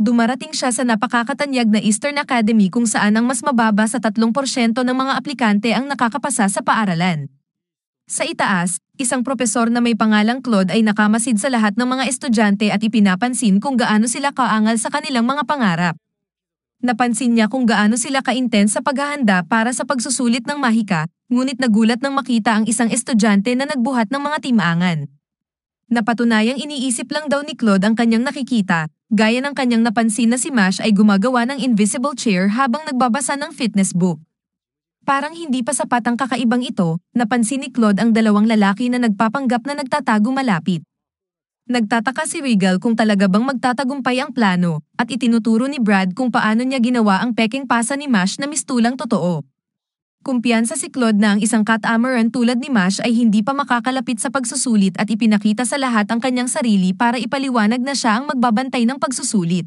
dumarating siya sa napakakatanyag na Eastern Academy kung saan ang mas mababa sa 3% ng mga aplikante ang nakakapasa sa paaralan. Sa itaas, isang propesor na may pangalang Claude ay nakamasid sa lahat ng mga estudyante at ipinapansin kung gaano sila kaangal sa kanilang mga pangarap. Napansin niya kung gaano sila ka-intense sa paghahanda para sa pagsusulit ng mahika, ngunit nagulat nang makita ang isang estudyante na nagbuhat ng mga timaangan. Napatunayang iniisip lang daw ni Claude ang kanyang nakikita, Gaya ng kanyang napansin na si Mash ay gumagawa ng invisible chair habang nagbabasa ng fitness book. Parang hindi pa sapat ang kakaibang ito, napansin ni Claude ang dalawang lalaki na nagpapanggap na nagtatago malapit. Nagtataka si Regal kung talaga bang magtatagumpay ang plano, at itinuturo ni Brad kung paano niya ginawa ang peking pasa ni Mash na mistulang totoo. Kumpiyansa si Claude na ang isang Kat Amaran tulad ni Mash ay hindi pa makakalapit sa pagsusulit at ipinakita sa lahat ang kanyang sarili para ipaliwanag na siya ang magbabantay ng pagsusulit.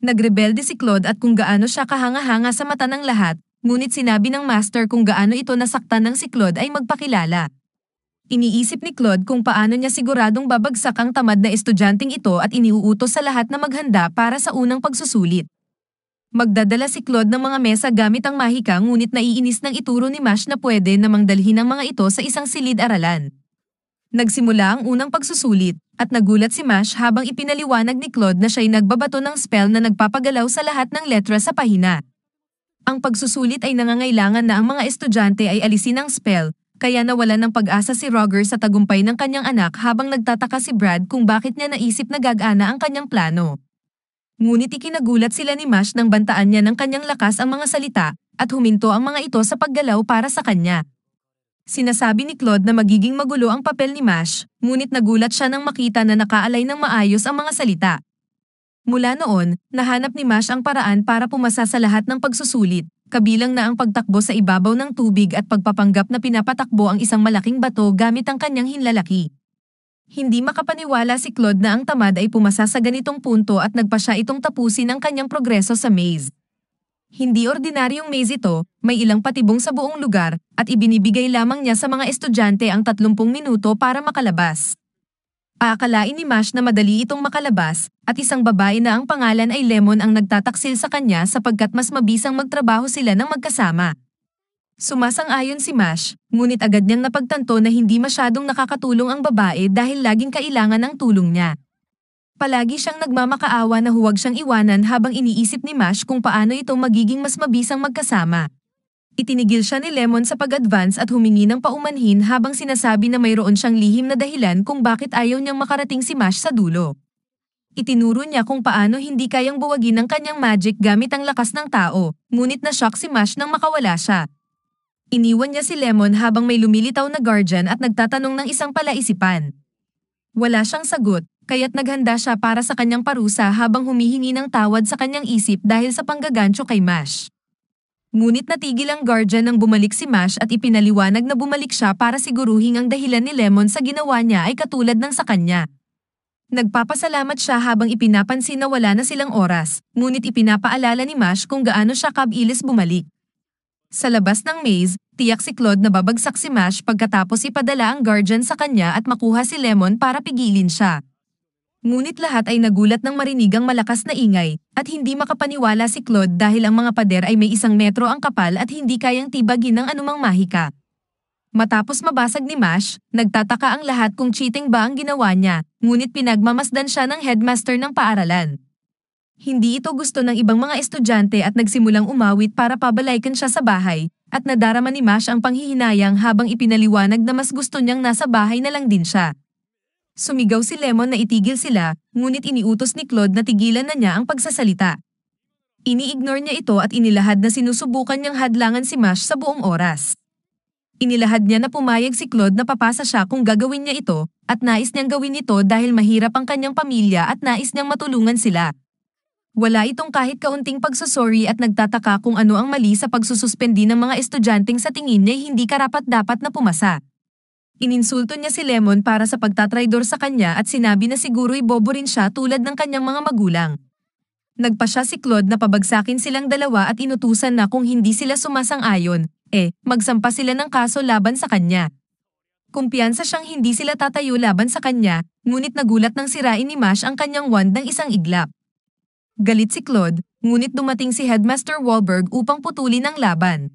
Nagrebelde si Claude at kung gaano siya kahanga-hanga sa mata ng lahat, ngunit sinabi ng master kung gaano ito nasaktan ng si Claude ay magpakilala. Iniisip ni Claude kung paano niya siguradong babagsak ang tamad na estudyanteng ito at iniuutos sa lahat na maghanda para sa unang pagsusulit. Magdadala si Claude ng mga mesa gamit ang mahika ngunit naiinis ng ituro ni Mash na pwede namang dalhin ang mga ito sa isang silid-aralan. Nagsimula ang unang pagsusulit at nagulat si Mash habang ipinaliwanag ni Claude na siya'y nagbabato ng spell na nagpapagalaw sa lahat ng letra sa pahina. Ang pagsusulit ay nangangailangan na ang mga estudyante ay alisin ang spell kaya nawala ng pag-asa si Roger sa tagumpay ng kanyang anak habang nagtataka si Brad kung bakit niya naisip na gagana ang kanyang plano. Ngunit ikinagulat sila ni Mash nang bantaan niya ng kanyang lakas ang mga salita at huminto ang mga ito sa paggalaw para sa kanya. Sinasabi ni Claude na magiging magulo ang papel ni Mash, ngunit nagulat siya nang makita na nakaalay ng maayos ang mga salita. Mula noon, nahanap ni Mash ang paraan para pumasa sa lahat ng pagsusulit, kabilang na ang pagtakbo sa ibabaw ng tubig at pagpapanggap na pinapatakbo ang isang malaking bato gamit ang kanyang hinlalaki. Hindi makapaniwala si Claude na ang tamad ay pumasa sa ganitong punto at nagpa siya itong tapusin ang kanyang progreso sa maze. Hindi ordinaryong maze ito, may ilang patibong sa buong lugar, at ibinibigay lamang niya sa mga estudyante ang 30 minuto para makalabas. Aakalain ni Mash na madali itong makalabas, at isang babae na ang pangalan ay Lemon ang nagtataksil sa kanya sapagkat mas mabisang magtrabaho sila ng magkasama. Sumasang-ayon si Mash, ngunit agad niyang napagtanto na hindi masyadong nakakatulong ang babae dahil laging kailangan ng tulong niya. Palagi siyang nagmamakaawa na huwag siyang iwanan habang iniisip ni Mash kung paano ito magiging mas mabisang magkasama. Itinigil siya ni Lemon sa pag-advance at humingi ng paumanhin habang sinasabi na mayroon siyang lihim na dahilan kung bakit ayaw niyang makarating si Mash sa dulo. Itinuro niya kung paano hindi kayang buwagin ng kanyang magic gamit ang lakas ng tao, ngunit na-shock si Mash nang makawala siya. Iniwan niya si Lemon habang may lumilitaw na guardian at nagtatanong ng isang palaisipan. Wala siyang sagot, kaya't naghanda siya para sa kanyang parusa habang humihingi ng tawad sa kanyang isip dahil sa panggagancho kay Mash. Ngunit natigil ang guardian nang bumalik si Mash at ipinaliwanag na bumalik siya para siguruhin ang dahilan ni Lemon sa ginawa niya ay katulad ng sa kanya. Nagpapasalamat siya habang ipinapansin na wala na silang oras, ngunit ipinapaalala ni Mash kung gaano siya kabilis bumalik. Sa labas ng maze, tiyak si Claude na babagsak si Mash pagkatapos ipadala ang guardian sa kanya at makuha si Lemon para pigilin siya. Ngunit lahat ay nagulat ng marinig ang malakas na ingay, at hindi makapaniwala si Claude dahil ang mga pader ay may isang metro ang kapal at hindi kayang tibagin ng anumang mahika. Matapos mabasag ni Mash, nagtataka ang lahat kung cheating ba ang ginawa niya, ngunit pinagmamasdan siya ng headmaster ng paaralan. Hindi ito gusto ng ibang mga estudyante at nagsimulang umawit para pabalaykan siya sa bahay, at nadarama ni Mash ang panghihinayang habang ipinaliwanag na mas gusto niyang nasa bahay na lang din siya. Sumigaw si Lemon na itigil sila, ngunit iniutos ni Claude na tigilan na niya ang pagsasalita. Ini-ignore niya ito at inilahad na sinusubukan niyang hadlangan si Mash sa buong oras. Inilahad niya na pumayag si Claude na papasa siya kung gagawin niya ito, at nais niyang gawin ito dahil mahirap ang kanyang pamilya at nais niyang matulungan sila. Wala itong kahit kaunting pagsusorry at nagtataka kung ano ang mali sa pagsususpendi ng mga estudyanteng sa tingin niya hindi karapat-dapat na pumasa. Ininsulto niya si Lemon para sa pagtatraidor sa kanya at sinabi na siguro'y bobo rin siya tulad ng kanyang mga magulang. Nagpa siya si Claude na pabagsakin silang dalawa at inutusan na kung hindi sila sumasang-ayon, eh, magsampa sila ng kaso laban sa kanya. Kumpiyansa siyang hindi sila tatayo laban sa kanya, ngunit nagulat ng sirain ni Mash ang kanyang wand ng isang iglap. Galit si Claude, ngunit dumating si Headmaster Wahlberg upang putulin ang laban.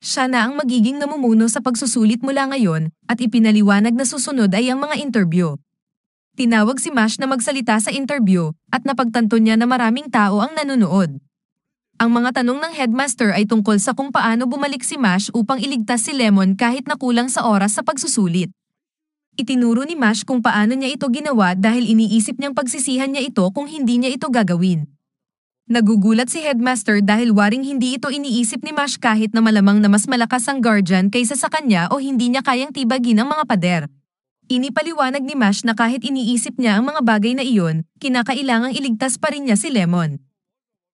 Siya na ang magiging namumuno sa pagsusulit mula ngayon at ipinaliwanag na susunod ay ang mga interview. Tinawag si Mash na magsalita sa interview at napagtanto niya na maraming tao ang nanonood. Ang mga tanong ng headmaster ay tungkol sa kung paano bumalik si Mash upang iligtas si Lemon kahit na kulang sa oras sa pagsusulit. Itinuro ni Mash kung paano niya ito ginawa dahil iniisip niyang pagsisihan niya ito kung hindi niya ito gagawin. Nagugulat si Headmaster dahil waring hindi ito iniisip ni Mash kahit na malamang na mas malakas ang Guardian kaysa sa kanya o hindi niya kayang tibagin ang mga pader. Inipaliwanag ni Mash na kahit iniisip niya ang mga bagay na iyon, kinakailangang iligtas pa rin niya si Lemon.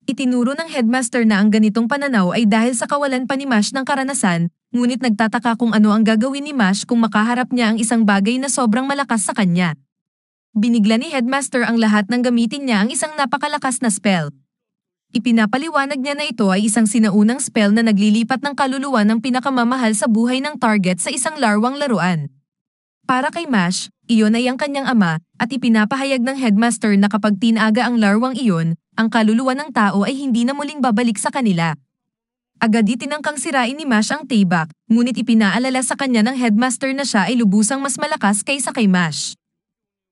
Itinuro ng headmaster na ang ganitong pananaw ay dahil sa kawalan pa ni Mash ng karanasan ngunit nagtataka kung ano ang gagawin ni Mash kung makaharap niya ang isang bagay na sobrang malakas sa kanya. Binigla ni Headmaster ang lahat ng gamitin niya ang isang napakalakas na spell. Ipinapaliwanag niya na ito ay isang sinaunang spell na naglilipat ng kaluluwa ng pinakamamahal sa buhay ng target sa isang larwang laruan. Para kay Mash, iyon ay ang kanyang ama, at ipinapahayag ng headmaster na kapag tinaga ang larwang iyon, ang kaluluwa ng tao ay hindi na muling babalik sa kanila. Agad itinangkang sirain ni Mash ang tibak, ngunit ipinaalala sa kanya ng headmaster na siya ay lubusang mas malakas kaysa kay Mash.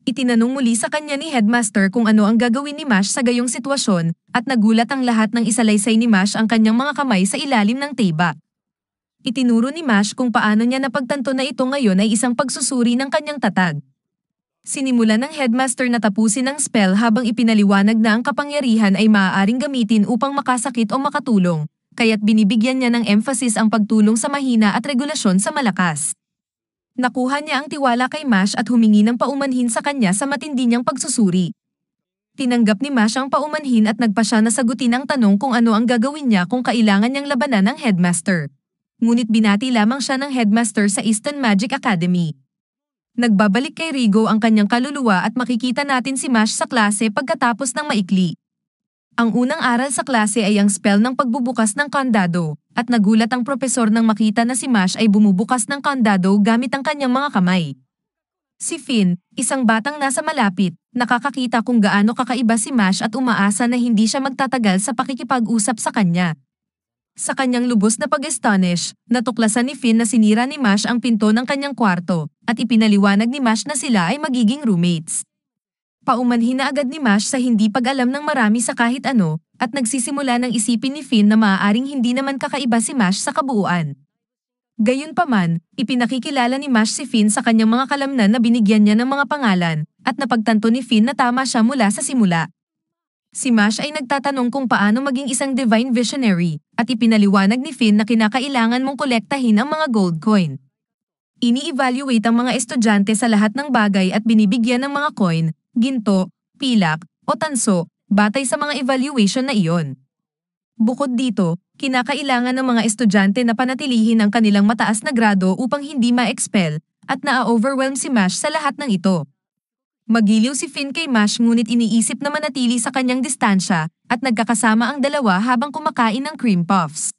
Itinanong muli sa kanya ni headmaster kung ano ang gagawin ni Mash sa gayong sitwasyon at nagulat ang lahat ng isalaysay ni Mash ang kanyang mga kamay sa ilalim ng tibak. Itinuro ni Mash kung paano niya napagtanto na ito ngayon ay isang pagsusuri ng kanyang tatag. Sinimula ng headmaster na tapusin ang spell habang ipinaliwanag na ang kapangyarihan ay maaaring gamitin upang makasakit o makatulong, kaya't binibigyan niya ng emphasis ang pagtulong sa mahina at regulasyon sa malakas. Nakuha niya ang tiwala kay Mash at humingi ng paumanhin sa kanya sa matindi niyang pagsusuri. Tinanggap ni Mash ang paumanhin at nagpa siya na sagutin ang tanong kung ano ang gagawin niya kung kailangan niyang labanan ng headmaster. Ngunit binati lamang siya ng headmaster sa Eastern Magic Academy. Nagbabalik kay Rigo ang kanyang kaluluwa at makikita natin si Mash sa klase pagkatapos ng maikli. Ang unang aral sa klase ay ang spell ng pagbubukas ng kandado, at nagulat ang propesor nang makita na si Mash ay bumubukas ng kandado gamit ang kanyang mga kamay. Si Finn, isang batang nasa malapit, nakakakita kung gaano kakaiba si Mash at umaasa na hindi siya magtatagal sa pakikipag-usap sa kanya. Sa kanyang lubos na pag-astonish, natuklasan ni Finn na sinira ni Mash ang pinto ng kanyang kwarto, at ipinaliwanag ni Mash na sila ay magiging roommates. Paumanhin na agad ni Mash sa hindi pag-alam ng marami sa kahit ano, at nagsisimula ng isipin ni Finn na maaaring hindi naman kakaiba si Mash sa kabuuan. Gayunpaman, ipinakikilala ni Mash si Finn sa kanyang mga kalamnan na binigyan niya ng mga pangalan, at napagtanto ni Finn na tama siya mula sa simula. Si Mash ay nagtatanong kung paano maging isang divine visionary, at ipinaliwanag ni Finn na kinakailangan mong kolektahin ang mga gold coin. Ini-evaluate ang mga estudyante sa lahat ng bagay at binibigyan ng mga coin, ginto, pilak, o tanso batay sa mga evaluation na iyon. Bukod dito, kinakailangan ng mga estudyante na panatilihin ang kanilang mataas na grado upang hindi ma-expel at na overwhelm si Mash sa lahat ng ito. Magiliw si Finn kay Mash ngunit iniisip na manatili sa kanyang distansya at nagkakasama ang dalawa habang kumakain ng cream puffs.